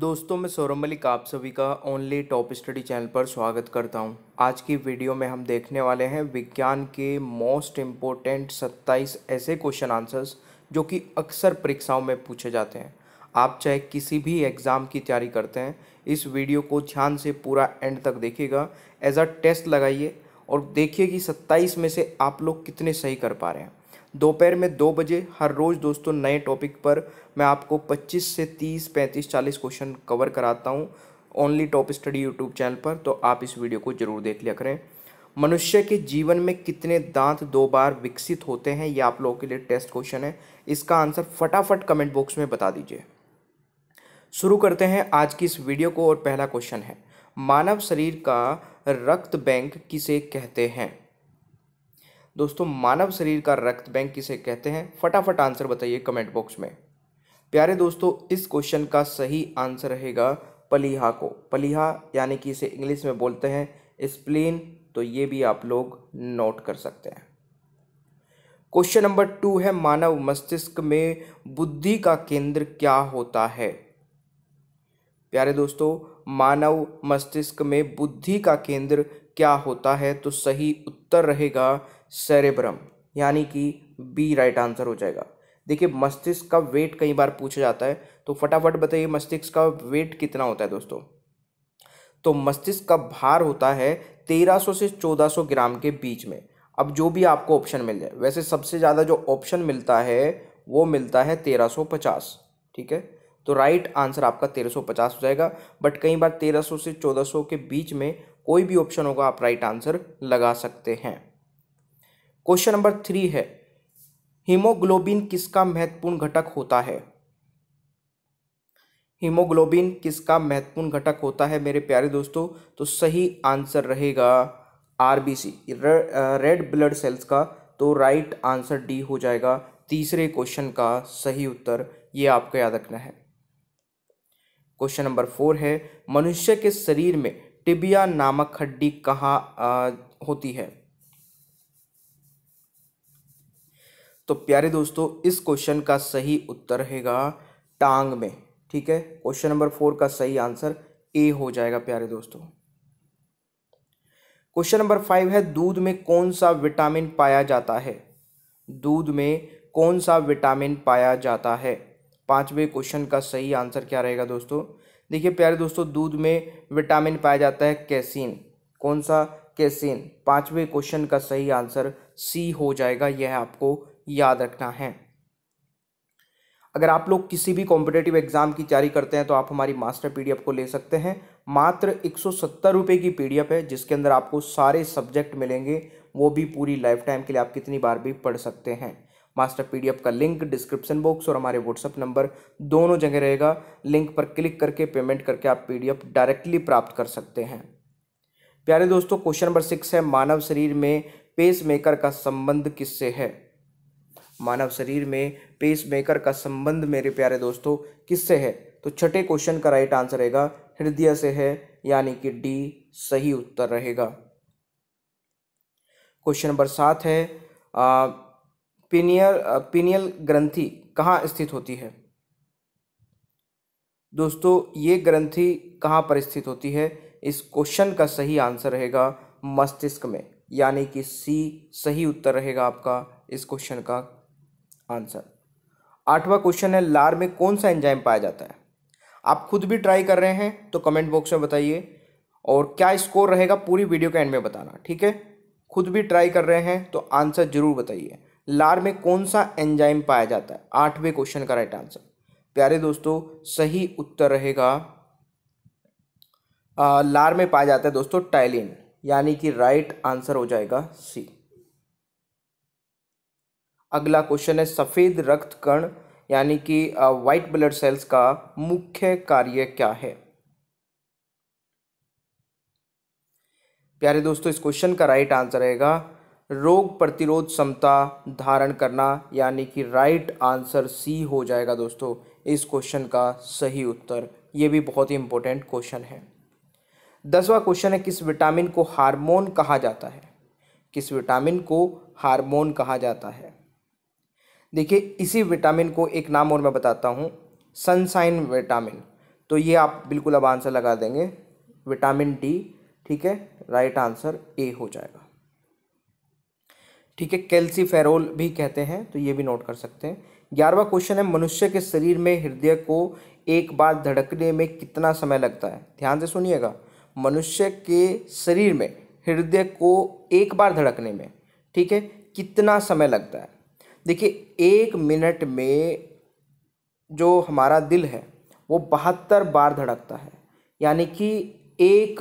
दोस्तों मैं सौरभ मलिक आप सभी का ओनली टॉप स्टडी चैनल पर स्वागत करता हूं। आज की वीडियो में हम देखने वाले हैं विज्ञान के मोस्ट इम्पोर्टेंट 27 ऐसे क्वेश्चन आंसर्स जो कि अक्सर परीक्षाओं में पूछे जाते हैं आप चाहे किसी भी एग्ज़ाम की तैयारी करते हैं इस वीडियो को ध्यान से पूरा एंड तक देखिएगा एज अ टेस्ट लगाइए और देखिए कि सत्ताईस में से आप लोग कितने सही कर पा रहे हैं दोपहर में दो बजे हर रोज़ दोस्तों नए टॉपिक पर मैं आपको 25 से 30, 35, 40 क्वेश्चन कवर कराता हूँ only top study YouTube channel पर तो आप इस वीडियो को ज़रूर देख लिया करें मनुष्य के जीवन में कितने दांत दो बार विकसित होते हैं ये आप लोगों के लिए टेस्ट क्वेश्चन है इसका आंसर फटाफट कमेंट बॉक्स में बता दीजिए शुरू करते हैं आज की इस वीडियो को और पहला क्वेश्चन है मानव शरीर का रक्त बैंक किसे कहते हैं दोस्तों मानव शरीर का रक्त बैंक किसे कहते हैं फटाफट आंसर बताइए कमेंट बॉक्स में प्यारे दोस्तों इस क्वेश्चन का सही आंसर रहेगा पलीहा को पलीहा यानी कि इसे इंग्लिश में बोलते हैं स्प्लीन तो ये भी आप लोग नोट कर सकते हैं क्वेश्चन नंबर टू है मानव मस्तिष्क में बुद्धि का केंद्र क्या होता है प्यारे दोस्तों मानव मस्तिष्क में बुद्धि का केंद्र क्या होता है तो सही उत्तर रहेगा सेरेब्रम यानी कि बी राइट आंसर हो जाएगा देखिए मस्तिष्क का वेट कई बार पूछा जाता है तो फटाफट बताइए मस्तिष्क का वेट कितना होता है दोस्तों तो मस्तिष्क का भार होता है 1300 से 1400 ग्राम के बीच में अब जो भी आपको ऑप्शन मिल जाए वैसे सबसे ज़्यादा जो ऑप्शन मिलता है वो मिलता है 1350 ठीक है तो राइट आंसर आपका 1350 हो जाएगा बट कई बार 1300 से 1400 के बीच में कोई भी ऑप्शन होगा आप राइट आंसर लगा सकते हैं क्वेश्चन नंबर थ्री है हीमोग्लोबिन किसका महत्वपूर्ण घटक होता है हीमोग्लोबिन किसका महत्वपूर्ण घटक होता है मेरे प्यारे दोस्तों तो सही आंसर रहेगा आरबीसी रेड ब्लड सेल्स का तो राइट आंसर डी हो जाएगा तीसरे क्वेश्चन का सही उत्तर ये आपको याद रखना है क्वेश्चन नंबर फोर है मनुष्य के शरीर में टिबिया नामक हड्डी कहाँ होती है तो प्यारे दोस्तों इस क्वेश्चन का सही उत्तर रहेगा टांग में ठीक है क्वेश्चन नंबर फोर का सही आंसर ए हो जाएगा प्यारे दोस्तों क्वेश्चन नंबर फाइव है दूध में कौन सा विटामिन पाया जाता है दूध में कौन सा विटामिन पाया जाता है पांचवें क्वेश्चन का सही आंसर क्या रहेगा दोस्तों देखिए प्यारे दोस्तों दूध में विटामिन पाया जाता है कैसीन कौन सा कैसीन पांचवें क्वेश्चन का सही आंसर सी हो जाएगा यह आपको याद रखना है अगर आप लोग किसी भी कॉम्पिटेटिव एग्ज़ाम की तैयारी करते हैं तो आप हमारी मास्टर पी को ले सकते हैं मात्र एक सौ रुपये की पी है जिसके अंदर आपको सारे सब्जेक्ट मिलेंगे वो भी पूरी लाइफ टाइम के लिए आप कितनी बार भी पढ़ सकते हैं मास्टर पी का लिंक डिस्क्रिप्शन बॉक्स और हमारे व्हाट्सअप नंबर दोनों जगह रहेगा लिंक पर क्लिक करके पेमेंट करके आप पी डायरेक्टली प्राप्त कर सकते हैं प्यारे दोस्तों क्वेश्चन नंबर सिक्स है मानव शरीर में पेस मेकर का संबंध किससे है मानव शरीर में पेस मेकर का संबंध मेरे प्यारे दोस्तों किससे है तो छठे क्वेश्चन का राइट आंसर रहेगा हृदय से है यानी कि डी सही उत्तर रहेगा क्वेश्चन नंबर सात है पिनियल पिनियल ग्रंथि कहाँ स्थित होती है दोस्तों ये ग्रंथि कहाँ पर स्थित होती है इस क्वेश्चन का सही आंसर रहेगा मस्तिष्क में यानी कि सी सही उत्तर रहेगा आपका इस क्वेश्चन का आंसर आठवां क्वेश्चन है लार में कौन सा एंजाइम पाया जाता है आप खुद भी ट्राई कर रहे हैं तो कमेंट बॉक्स में बताइए और क्या स्कोर रहेगा पूरी वीडियो के एंड में बताना ठीक है खुद भी ट्राई कर रहे हैं तो आंसर जरूर बताइए लार में कौन सा एंजाइम पाया जाता है आठवें क्वेश्चन का राइट आंसर प्यारे दोस्तों सही उत्तर रहेगा आ, लार में पाया जाता है दोस्तों टाइलिन यानी कि राइट आंसर हो जाएगा सी अगला क्वेश्चन है सफ़ेद रक्त कण यानी कि वाइट ब्लड सेल्स का मुख्य कार्य क्या है प्यारे दोस्तों इस क्वेश्चन का राइट आंसर रहेगा रोग प्रतिरोध क्षमता धारण करना यानी कि राइट आंसर सी हो जाएगा दोस्तों इस क्वेश्चन का सही उत्तर ये भी बहुत ही इंपॉर्टेंट क्वेश्चन है दसवा क्वेश्चन है किस विटामिन को हार्मोन कहा जाता है किस विटामिन को हार्मोन कहा जाता है देखिए इसी विटामिन को एक नाम और मैं बताता हूँ सनसाइन विटामिन तो ये आप बिल्कुल अब आंसर लगा देंगे विटामिन डी ठीक है राइट आंसर ए हो जाएगा ठीक है कैल्सीफेरोल भी कहते हैं तो ये भी नोट कर सकते हैं ग्यारहवा क्वेश्चन है मनुष्य के शरीर में हृदय को एक बार धड़कने में कितना समय लगता है ध्यान से सुनिएगा मनुष्य के शरीर में हृदय को एक बार धड़कने में ठीक है कितना समय लगता है देखिए एक मिनट में जो हमारा दिल है वो बहत्तर बार धड़कता है यानी कि एक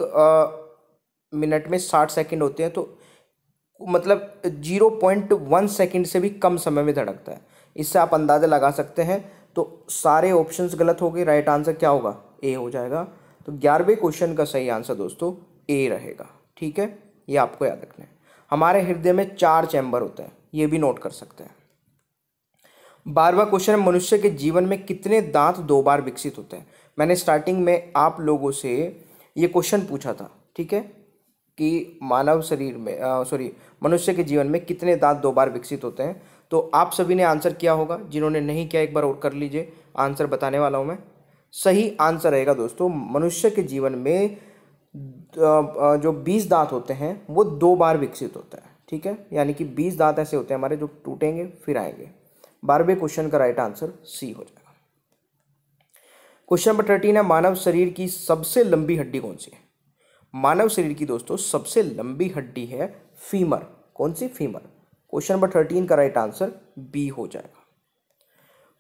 मिनट में साठ सेकंड होते हैं तो मतलब जीरो पॉइंट वन सेकेंड से भी कम समय में धड़कता है इससे आप अंदाज़ा लगा सकते हैं तो सारे ऑप्शंस गलत हो गए राइट आंसर क्या होगा ए हो जाएगा तो ग्यारहवें क्वेश्चन का सही आंसर दोस्तों ए रहेगा ठीक है ये आपको याद रखना है हमारे हृदय में चार चैम्बर होते हैं ये भी नोट कर सकते हैं बारवा क्वेश्चन मनुष्य के जीवन में कितने दांत दो बार विकसित होते हैं मैंने स्टार्टिंग में आप लोगों से ये क्वेश्चन पूछा था ठीक है कि मानव शरीर में सॉरी मनुष्य के जीवन में कितने दांत दो बार विकसित होते हैं तो आप सभी ने आंसर किया होगा जिन्होंने नहीं किया एक बार और कर लीजिए आंसर बताने वाला हूँ मैं सही आंसर रहेगा दोस्तों मनुष्य के जीवन में जो बीस दांत होते हैं वो दो बार विकसित होता है ठीक है यानी कि बीस दांत ऐसे होते हैं हमारे जो टूटेंगे फिर आएंगे बारहवें क्वेश्चन का राइट आंसर सी हो जाएगा क्वेश्चन नंबर थर्टीन है मानव शरीर की सबसे लंबी हड्डी कौन सी है मानव शरीर की दोस्तों सबसे लंबी हड्डी है फीमर कौन सी फीमर क्वेश्चन नंबर थर्टीन का राइट आंसर बी हो जाएगा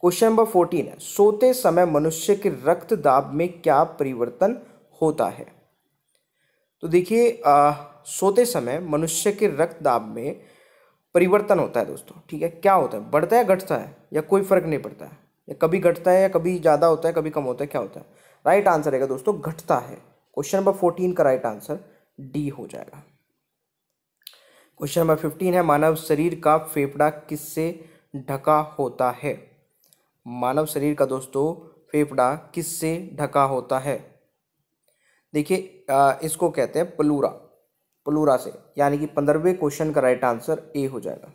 क्वेश्चन नंबर फोर्टीन है सोते समय मनुष्य के रक्त दाब में क्या परिवर्तन होता है तो देखिए सोते समय मनुष्य के रक्त दाब में परिवर्तन होता है दोस्तों ठीक है क्या होता है बढ़ता है घटता है या कोई फर्क नहीं पड़ता है या कभी घटता है या कभी ज़्यादा होता है कभी कम होता है क्या होता है राइट आंसर रहेगा दोस्तों घटता है क्वेश्चन नंबर फोर्टीन का राइट आंसर डी हो जाएगा क्वेश्चन नंबर फिफ्टीन है मानव शरीर का फेफड़ा किससे ढका होता है मानव शरीर का दोस्तों फेफड़ा किससे ढका होता है देखिए इसको कहते हैं पलूरा प्लूरा से यानी कि पंद्रहवें क्वेश्चन का राइट आंसर ए हो जाएगा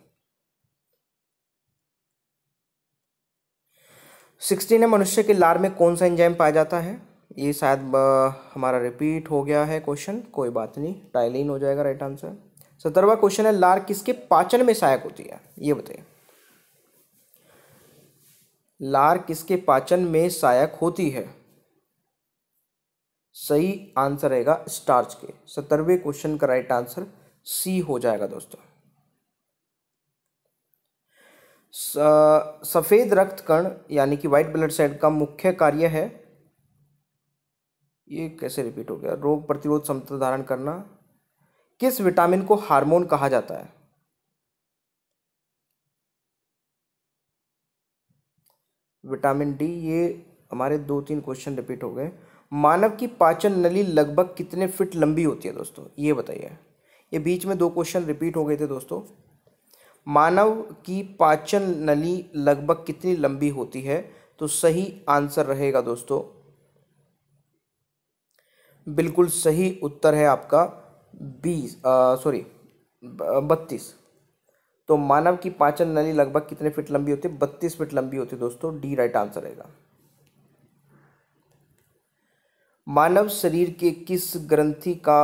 सिक्सटीन है मनुष्य के लार में कौन सा एंजाइम पाया जाता है ये शायद हमारा रिपीट हो गया है क्वेश्चन कोई बात नहीं टाइलिन हो जाएगा राइट आंसर सत्रहवा क्वेश्चन है लार किसके पाचन में सहायक होती है ये बताइए लार किसके पाचन में सहायक होती है सही आंसर रहेगा स्टार्च के सत्तरवें क्वेश्चन का राइट आंसर सी हो जाएगा दोस्तों सफ़ेद रक्त कण यानी कि व्हाइट ब्लड सेल का मुख्य कार्य है ये कैसे रिपीट हो गया रोग प्रतिरोध क्षमता धारण करना किस विटामिन को हार्मोन कहा जाता है विटामिन डी ये हमारे दो तीन क्वेश्चन रिपीट हो गए मानव की पाचन नली लगभग कितने फिट लंबी होती है दोस्तों ये बताइए ये बीच में दो क्वेश्चन रिपीट हो गए थे दोस्तों मानव की पाचन नली लगभग कितनी लंबी होती है तो सही आंसर रहेगा दोस्तों बिल्कुल सही उत्तर है आपका बीस सॉरी बत्तीस तो मानव की पाचन नली लगभग कितने फिट लंबी होती है बत्तीस फिट लंबी होती है दोस्तों डी राइट आंसर रहेगा मानव शरीर के किस ग्रंथि का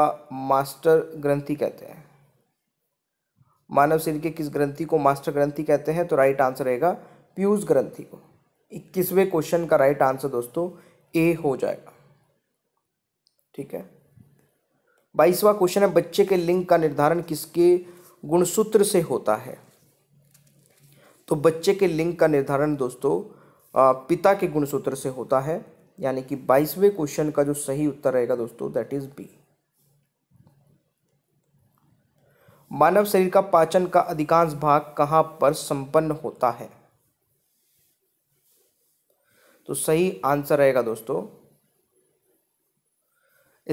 मास्टर ग्रंथि कहते हैं मानव शरीर के किस ग्रंथि को मास्टर ग्रंथि कहते हैं तो राइट आंसर रहेगा पीयूष ग्रंथि को इक्कीसवें क्वेश्चन का राइट आंसर दोस्तों ए हो जाएगा ठीक है बाईसवा क्वेश्चन है बच्चे के लिंग का निर्धारण किसके गुणसूत्र से होता है तो बच्चे के लिंग का निर्धारण दोस्तों पिता के गुणसूत्र से होता है यानी कि बाईसवें क्वेश्चन का जो सही उत्तर रहेगा दोस्तों दैट इज बी मानव शरीर का पाचन का अधिकांश भाग कहां पर संपन्न होता है तो सही आंसर रहेगा दोस्तों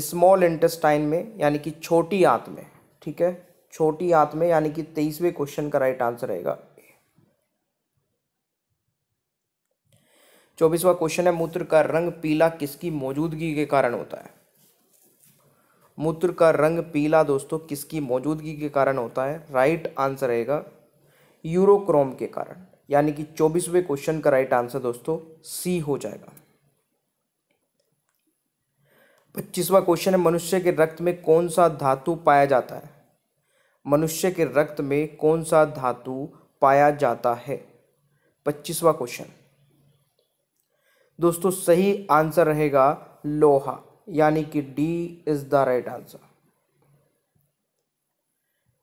स्मॉल इंटेस्टाइन में यानी कि छोटी आंत में ठीक है छोटी आंत में यानी कि तेईसवें क्वेश्चन का राइट आंसर रहेगा चौबीसवा क्वेश्चन है मूत्र का रंग पीला किसकी मौजूदगी के कारण होता है मूत्र का रंग पीला दोस्तों किसकी मौजूदगी के कारण होता है राइट आंसर रहेगा यूरोक्रोम के कारण यानी कि चौबीसवें क्वेश्चन का राइट आंसर दोस्तों सी हो जाएगा पच्चीसवा क्वेश्चन है मनुष्य के रक्त में कौन सा धातु पाया जाता है मनुष्य के रक्त में कौन सा धातु पाया जाता है पच्चीसवा क्वेश्चन दोस्तों सही आंसर रहेगा लोहा यानी कि D is the right answer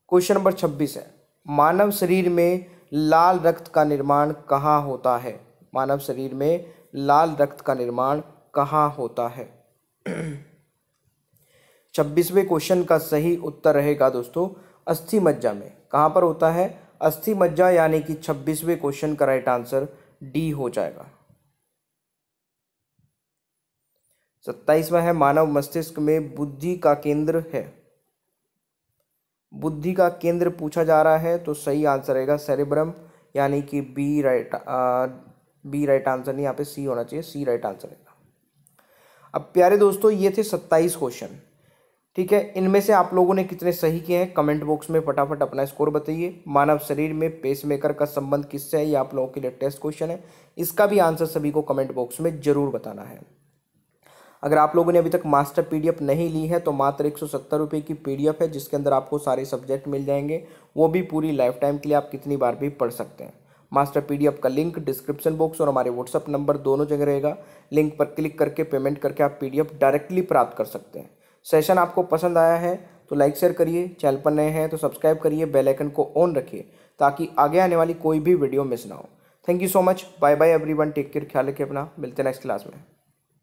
question number छब्बीस है मानव शरीर में लाल रक्त का निर्माण कहाँ होता है मानव शरीर में लाल रक्त का निर्माण कहाँ होता है छब्बीसवें क्वेश्चन का सही उत्तर रहेगा दोस्तों अस्थि मज्जा में कहाँ पर होता है अस्थि मज्जा यानी कि छब्बीसवें क्वेश्चन का राइट आंसर डी हो जाएगा सत्ताईसवा है मानव मस्तिष्क में बुद्धि का केंद्र है बुद्धि का केंद्र पूछा जा रहा है तो सही आंसर रहेगा सेरेब्रम यानी कि B right B right answer नहीं यहाँ पे सी होना चाहिए सी राइट आंसर रहेगा अब प्यारे दोस्तों ये थे सत्ताईस क्वेश्चन ठीक है इनमें से आप लोगों ने कितने सही किए हैं कमेंट बॉक्स में फटाफट अपना स्कोर बताइए मानव शरीर में पेसमेकर का संबंध किससे है ये आप लोगों के लिए टेस्ट क्वेश्चन है इसका भी आंसर सभी को कमेंट बॉक्स में ज़रूर बताना है अगर आप लोगों ने अभी तक मास्टर पीडीएफ नहीं ली है तो मात्र एक सौ की पीडीएफ है जिसके अंदर आपको सारे सब्जेक्ट मिल जाएंगे वो भी पूरी लाइफ टाइम के लिए आप कितनी बार भी पढ़ सकते हैं मास्टर पीडीएफ का लिंक डिस्क्रिप्शन बॉक्स और हमारे व्हाट्सअप नंबर दोनों जगह रहेगा लिंक पर क्लिक करके पेमेंट करके आप पीडीएफ डायरेक्टली प्राप्त कर सकते हैं सेशन आपको पसंद आया है तो लाइक शेयर करिए चैनल पर नए हैं तो सब्सक्राइब करिए बेल आइकन को ऑन रखिए ताकि आगे आने वाली कोई भी वीडियो मिस ना हो thank you so much bye bye every take care ख्याल रखिए अपना मिलते हैं नेक्स्ट क्लास में